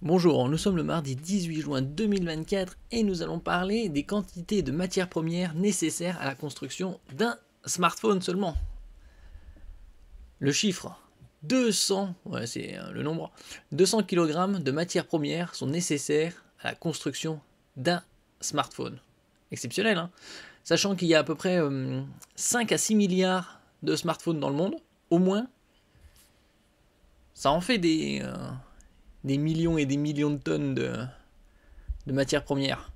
Bonjour, nous sommes le mardi 18 juin 2024 et nous allons parler des quantités de matières premières nécessaires à la construction d'un smartphone seulement. Le chiffre 200, ouais, c'est euh, le nombre, 200 kg de matières premières sont nécessaires à la construction d'un smartphone. Exceptionnel, hein sachant qu'il y a à peu près 5 euh, à 6 milliards de smartphones dans le monde, au moins. Ça en fait des... Euh, des millions et des millions de tonnes de, de matières premières.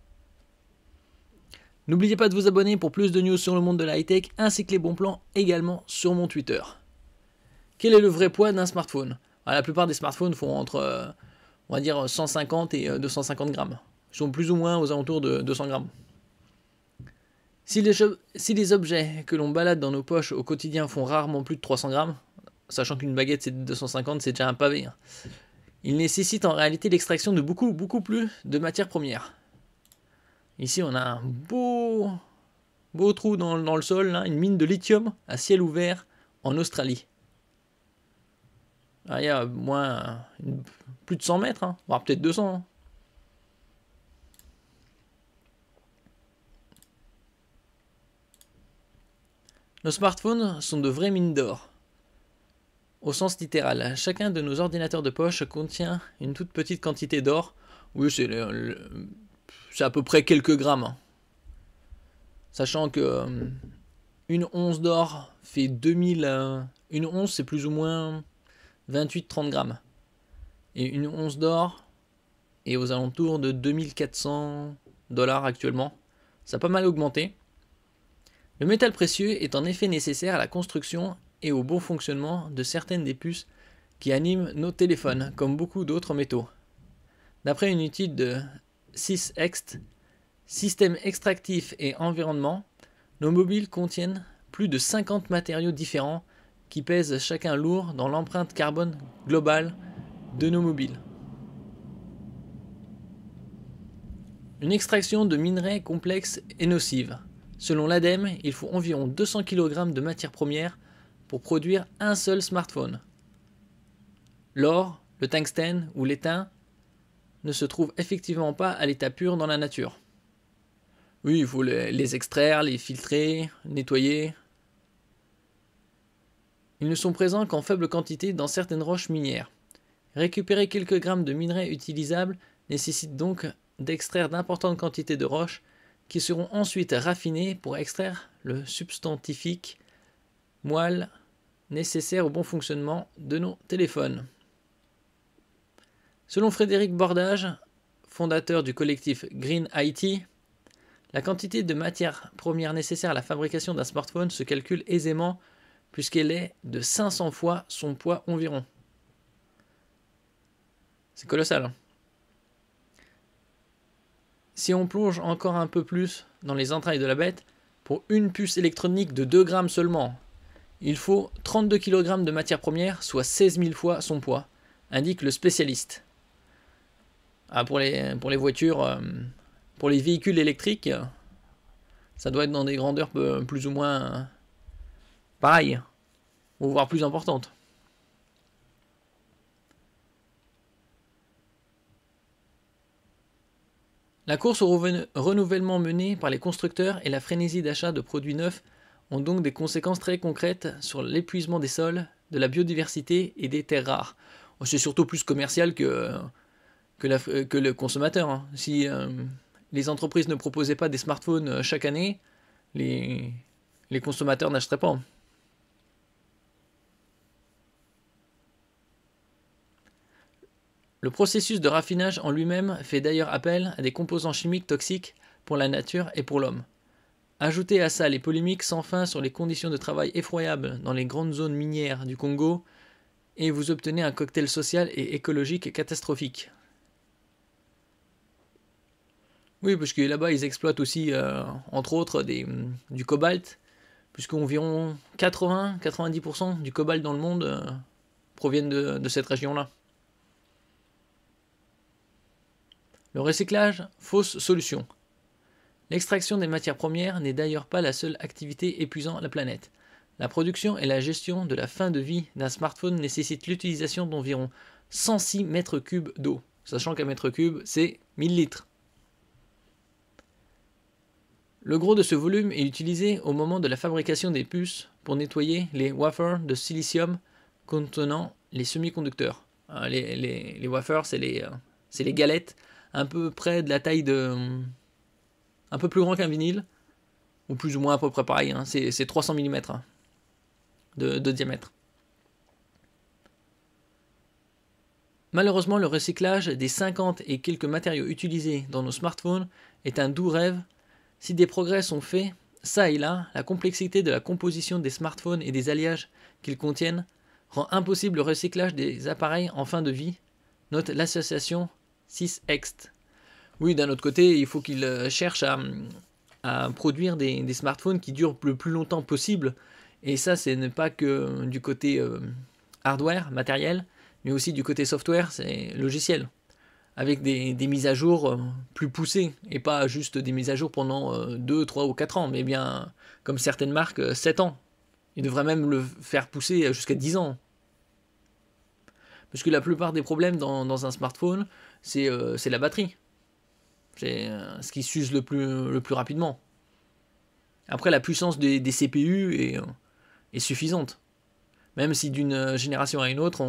N'oubliez pas de vous abonner pour plus de news sur le monde de la high-tech, ainsi que les bons plans également sur mon Twitter. Quel est le vrai poids d'un smartphone bah, La plupart des smartphones font entre, euh, on va dire, 150 et 250 euh, grammes. Ils sont plus ou moins aux alentours de 200 grammes. Si les, objets que l'on balade dans nos poches au quotidien font rarement plus de 300 grammes, sachant qu'une baguette c'est 250, c'est déjà un pavé. Hein. Il nécessite en réalité l'extraction de beaucoup, beaucoup plus de matières premières. Ici, on a un beau, beau trou dans, le sol, une mine de lithium à ciel ouvert en Australie. Ah, il y a moins, plus de 100 mètres, hein, voire peut-être 200. Hein. Nos smartphones sont de vraies mines d'or au sens littéral. Chacun de nos ordinateurs de poche contient une toute petite quantité d'or. Oui, c'est à peu près quelques grammes. Hein. Sachant que euh, une once d'or fait 2000... Euh, une once, c'est plus ou moins 28-30 grammes. Et une once d'or est aux alentours de 2400 dollars actuellement. Ça a pas mal augmenté. Le métal précieux est en effet nécessaire à la construction et au bon fonctionnement de certaines des puces qui animent nos téléphones, comme beaucoup d'autres métaux. D'après une étude de 6ext, Système extractif et environnement, nos mobiles contiennent plus de 50 matériaux différents qui pèsent chacun lourd dans l'empreinte carbone globale de nos mobiles. Une extraction de minerais complexe est nocive. Selon l'ADEME, il faut environ 200 kg de matières premières pour produire un seul smartphone. L'or, le tungstène ou l'étain ne se trouvent effectivement pas à l'état pur dans la nature. Oui, il faut les extraire, les filtrer, nettoyer. Ils ne sont présents qu'en faible quantité dans certaines roches minières. Récupérer quelques grammes de minerais utilisables nécessite donc d'extraire d'importantes quantités de roches qui seront ensuite raffinées pour extraire le substantifique, moelle, nécessaires au bon fonctionnement de nos téléphones. Selon Frédéric Bordage, fondateur du collectif Green IT, la quantité de matière première nécessaire à la fabrication d'un smartphone se calcule aisément puisqu'elle est de 500 fois son poids environ. C'est colossal. Hein. si on plonge encore un peu plus dans les entrailles de la bête, pour une puce électronique de 2 grammes seulement, il faut 32 kg de matière première, soit 16 000 fois son poids, indique le spécialiste. Ah, pour, les, pour les voitures, euh, pour les véhicules électriques, ça doit être dans des grandeurs plus ou moins pareilles, ou voire plus importantes. La course au renouvellement menée par les constructeurs et la frénésie d'achat de produits neufs ont donc des conséquences très concrètes sur l'épuisement des sols, de la biodiversité et des terres rares. Oh, c'est surtout plus commercial que, que, euh, le consommateur. Hein. Si euh, les entreprises ne proposaient pas des smartphones euh, chaque année, les, les consommateurs n'achèteraient pas. Hein. Le processus de raffinage en lui-même fait d'ailleurs appel à des composants chimiques toxiques pour la nature et pour l'homme. Ajoutez à ça les polémiques sans fin sur les conditions de travail effroyables dans les grandes zones minières du Congo, et vous obtenez un cocktail social et écologique catastrophique. Oui, parce que là-bas, ils exploitent aussi, euh, entre autres, mm, du cobalt, puisqu'environ 80-90% du cobalt dans le monde euh, proviennent de cette région-là. Le recyclage, fausse solution. L'extraction des matières premières n'est d'ailleurs pas la seule activité épuisant la planète. La production et la gestion de la fin de vie d'un smartphone nécessitent l'utilisation d'environ 106 mètres cubes d'eau, sachant qu'un mètre cube, c'est 1000 litres. Le gros de ce volume est utilisé au moment de la fabrication des puces pour nettoyer les wafers de silicium contenant les semi-conducteurs. Euh, les, les, wafers, c'est les, euh, les, galettes un peu près de la taille de, hum, un peu plus grand qu'un vinyle, ou plus ou moins à peu près pareil, hein. c'est 300 mm hein, de, diamètre. Malheureusement, le recyclage des 50 et quelques matériaux utilisés dans nos smartphones est un doux rêve. Si des progrès sont faits, ça et là, la complexité de la composition des smartphones et des alliages qu'ils contiennent rend impossible le recyclage des appareils en fin de vie, note l'association 6EXT oui, d'un autre côté, il faut qu'ils euh, cherchent à, produire des, smartphones qui durent le plus longtemps possible. Et ça, ce n'est pas que euh, du côté euh, hardware, matériel, mais aussi du côté software, c'est logiciel. Avec des, mises à jour plus poussées, et pas juste des mises à jour pendant 2, 3 ou 4 ans, mais bien, comme certaines marques, 7 ans. Ils devraient même le faire pousser jusqu'à 10 ans. Parce que la plupart des problèmes dans, un smartphone, c'est la batterie. C'est euh, ce qui s'use le plus, le plus rapidement. Après, la puissance des, CPU euh, est, suffisante. Même si d'une euh, génération à une autre,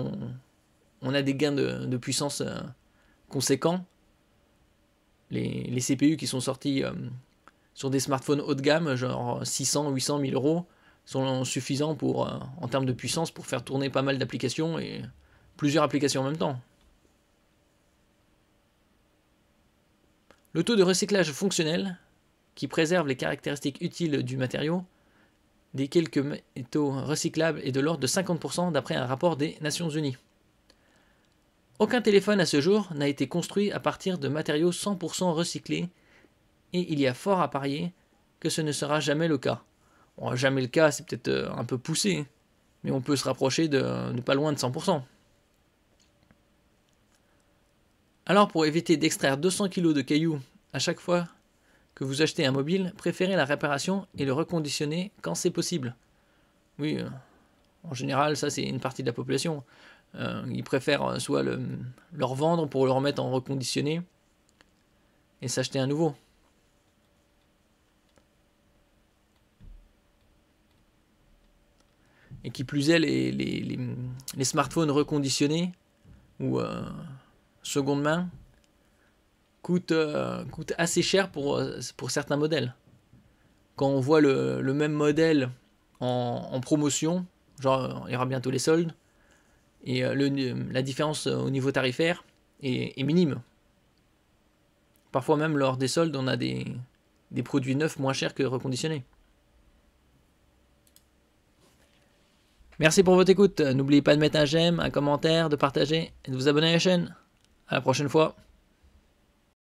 on, a des gains de, puissance conséquents, les, CPU qui sont sortis sur des smartphones haut de gamme, genre 600, 800, 1000 euros, sont suffisants pour, en termes de puissance pour faire tourner pas mal d'applications et plusieurs applications en même temps. Le taux de recyclage fonctionnel, qui préserve les caractéristiques utiles du matériau, des quelques métaux recyclables est de l'ordre de 50% d'après un rapport des Nations Unies. Aucun téléphone à ce jour n'a été construit à partir de matériaux 100% recyclés et il y a fort à parier que ce ne sera jamais le cas. jamais le cas, c'est peut-être euh, un peu poussé, mais on peut se rapprocher de, de pas loin de 100%. Alors pour éviter d'extraire 200 kg de cailloux à chaque fois que vous achetez un mobile, préférez la réparation et le reconditionner quand c'est possible. Oui, euh, en général, ça c'est une partie de la population. Euh, ils préfèrent euh, soit le, leur revendre pour le remettre en reconditionné et s'acheter un nouveau. Et qui plus est, les, les smartphones reconditionnés ou seconde main coûte, euh, coûte assez cher pour, euh, pour certains modèles. Quand on voit le, même modèle en, promotion, genre euh, il y aura bientôt les soldes, et le, la différence au niveau tarifaire est, minime. Parfois même lors des soldes, on a des, des produits neufs moins chers que reconditionnés. Merci pour votre écoute. N'oubliez pas de mettre un j'aime, un commentaire, de partager et de vous abonner à la chaîne la prochaine fois.